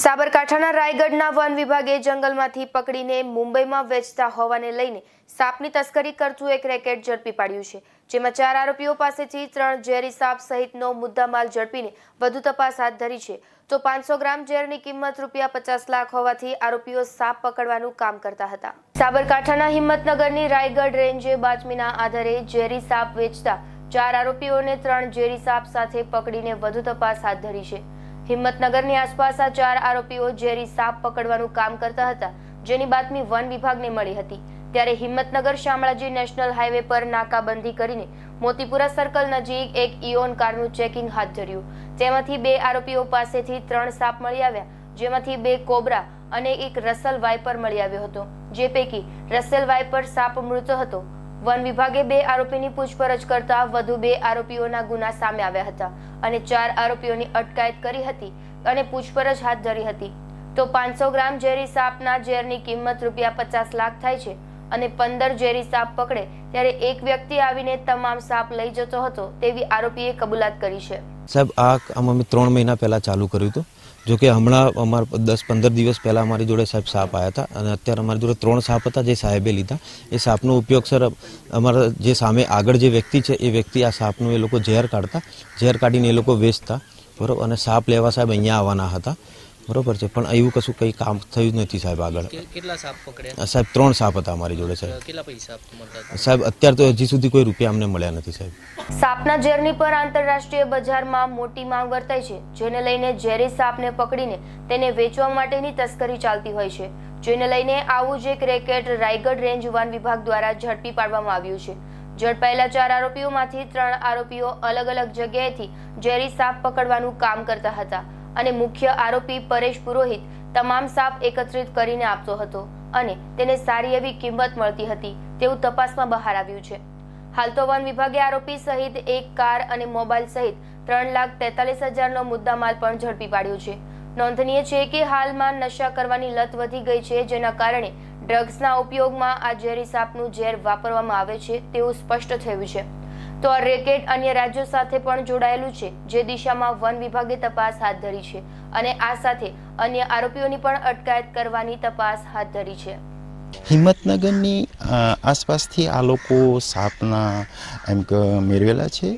સાબરકાંઠાના રાયગઢના વન વિભાગે જંગલમાંથી પકડીને મુંબઈમાં વેચતા હોવાને લઈને સાપની તસ્કરી કરતું એક રેકેટ ઝડપી પાડ્યું છે જેમાં ચાર આરોપીઓ પાસેથી ત્રણ ઝેરી સાપ સહિતનો મુદ્દામાલ ઝડપીને વધુ તપાસ હાથ ધરી છે તો પાંચસો ગ્રામ ઝેરની કિંમત રૂપિયા પચાસ લાખ હોવાથી આરોપીઓ સાપ પકડવાનું કામ કરતા હતા સાબરકાંઠાના હિંમતનગરની રાયગઢ રેન્જે બાતમીના આધારે ઝેરી સાપ વેચતા ચાર આરોપીઓને ત્રણ ઝેરી સાપ સાથે પકડીને વધુ તપાસ હાથ ધરી છે હિંમતનગરની આસપાસ આ ચાર આરોપીઓ ઝેરી સાપ પકડવાનું કામ કરતા હતા જેની બાતમી વન વિભાગને મળી હતી ત્યારે હિંમતનગર શામળાજી નેશનલ હાઈવે પર નાકાબંધી કરીને મોતીપુરા સર્કલ નજીક એક ઇઓન કારનું ચેકિંગ હાથ ધર્યું તેમાંથી બે આરોપીઓ પાસેથી ત્રણ સાપ મળી આવ્યા જેમાંથી બે કોબરા અને એક રસલ વાઇપર મળી આવ્યો હતો જે પૈકી રસેલ વાઇપર સાપ મૃત હતો વન વિભાગે બે આરોપીની પૂછપરછ કરતા વધુ બે આરોપીઓના ગુના સામે આવ્યા હતા અને ચાર આરોપીઓની અટકાયત કરી હતી અને પૂછપરછ હાથ ધરી હતી તો પાંચસો ગ્રામ ઝેરી સાપના ઝેરની કિંમત રૂપિયા પચાસ લાખ થાય છે અને પંદર ઝેરી સાપ પકડે ત્યારે એક વ્યક્તિ આવીને તમામ સાપ લઈ જતો હતો તેવી આરોપીએ કબૂલાત કરી છે સાહેબ આ અમે ત્રણ મહિના પહેલા ચાલુ કર્યું હતું જોકે હમણાં અમારા દસ પંદર દિવસ પહેલાં અમારી જોડે સાહેબ સાપ આવ્યા હતા અને અત્યારે અમારી જોડે ત્રણ સાપ હતા જે સાહેબે લીધા એ સાપનો ઉપયોગ સર અમારા જે સામે આગળ જે વ્યક્તિ છે એ વ્યક્તિ આ સાપનું એ લોકો ઝેર કાઢતા ઝેર કાઢીને એ લોકો વેચતા બરોબર અને સાપ લેવા સાહેબ અહીંયા આવવાના હતા બરોબર છે પણ એવું કશું કંઈ કામ થયું નથી સાહેબ આગળ સાપ પકડ્યા સાહેબ ત્રણ સાપ હતા અમારી જોડે સાહેબ કેટલા સાહેબ અત્યાર તો હજી સુધી કોઈ રૂપિયા અમને મળ્યા નથી સાહેબ સાપના ઝેરની પર આંતરરાષ્ટ્રીય બજારમાં મોટી માંગ વર્તાય છે જેને લઈને ઝેરી સાપને પકડીને તેને વેચવા માટેની તસ્કરી ચાલતી હોય છે જેને લઈને આવું જ એક રેકેટ રાયગઢ રેન્જ વન વિભાગ દ્વારા ઝડપી પાડવામાં આવ્યું છે ઝડપાયેલા ચાર આરોપીઓમાંથી ત્રણ આરોપીઓ અલગ અલગ જગ્યાએથી ઝેરી સાપ પકડવાનું કામ કરતા હતા અને મુખ્ય આરોપી પરેશ પુરોહિત તમામ સાપ એકત્રિત કરીને આપતો હતો અને તેને સારી એવી કિંમત મળતી હતી તેવું તપાસમાં બહાર આવ્યું છે હાલ તો વન વિભાગે આરોપી સહિત એક કાર અને મોબાઈલ સહિત ત્રણ લાખ તેતાલીસ હજારનો મુદ્દામાલ પણ ઝડપી પાડ્યો છે નોંધનીય છે કે હાલમાં નશા કરવાની લત વધી ગઈ છે જેના કારણે ડ્રગ્સના ઉપયોગમાં આ ઝેરી સાપનું ઝેર વાપરવામાં આવે છે તેવું સ્પષ્ટ થયું છે તો આ રેકેટ અન્ય રાજ્યો સાથે પણ જોડાયેલું છે જે દિશામાં વન વિભાગે તપાસ હાથ ધરી છે અને આ સાથે અન્ય આરોપીઓની પણ અટકાયત કરવાની તપાસ હાથ ધરી છે હિંમતનગરની આસપાસથી આ લોકો સાપના એમ કે મેળવેલા છે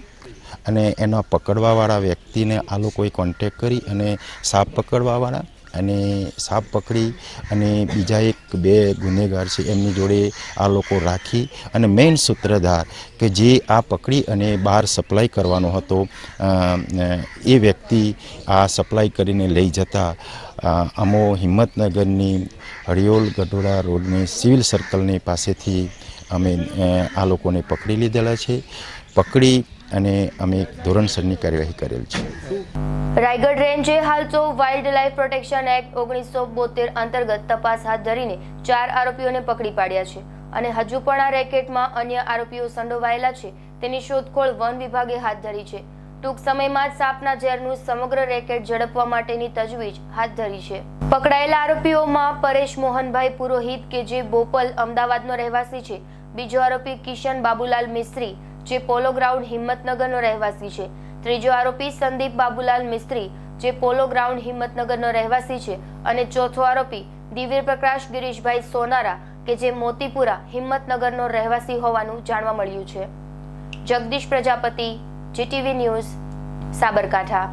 અને એના પકડવાવાળા વ્યક્તિને આ લોકોએ કોન્ટેક કરી અને સાપ પકડવાવાળા અને સાપ પકડી અને બીજા એક બે ગુનેગાર છે એમની જોડે આ લોકો રાખી અને મેઇન સૂત્રધાર કે જે આ પકડી અને બહાર સપ્લાય કરવાનો હતો એ વ્યક્તિ આ સપ્લાય કરીને લઈ જતા અમો હિંમતનગરની હરિયોલ ગઢોડા રોડની સિવિલ સર્કલની પાસેથી અમે આ લોકોને પકડી લીધેલા છે પકડી અને અમે ધોરણસરની કાર્યવાહી કરેલ છે રાયગઢ રેન્જે હાલ તો વાઇલ્ડ લાઇફ પ્રોટેક્શન એક્ટ ઓગણીસો બોતેર અંતર્ગત તપાસ હાથ ધરીને ચાર આરોપીઓને પકડી પાડ્યા છે અને હજુ પણ આ રેકેટમાં અન્ય આરોપીઓ સંડોવાયેલા છે તેની શોધખોળ વન વિભાગે હાથ ધરી છે ટૂંક સમયમાં જ સાપના ઝેરનું સમગ્ર રેકેટ ઝડપવા માટેની તજવીજ હાથ ધરી છે પકડાયેલા આરોપીઓમાં પરેશ મોહનભાઈ પુરોહિત કે જે બોપલ અમદાવાદનો રહેવાસી છે બીજો આરોપી કિશન બાબુલાલ મિસ્ત્રી જે પોલો ગ્રાઉન્ડ હિંમતનગરનો રહેવાસી છે ત્રીજો આરોપી સંદીપ બાબુલાલ મિસ્ત્રી જે પોલો ગ્રાઉન્ડ હિંમતનગરનો રહેવાસી છે અને ચોથો આરોપી દિવ્ય પ્રકાશ ગિરીશભાઈ સોનારા કે જે મોતીપુરા હિંમતનગરનો રહેવાસી હોવાનું જાણવા મળ્યું છે જગદીશ પ્રજાપતિ જીટીવી ન્યૂઝ સાબરકાંઠા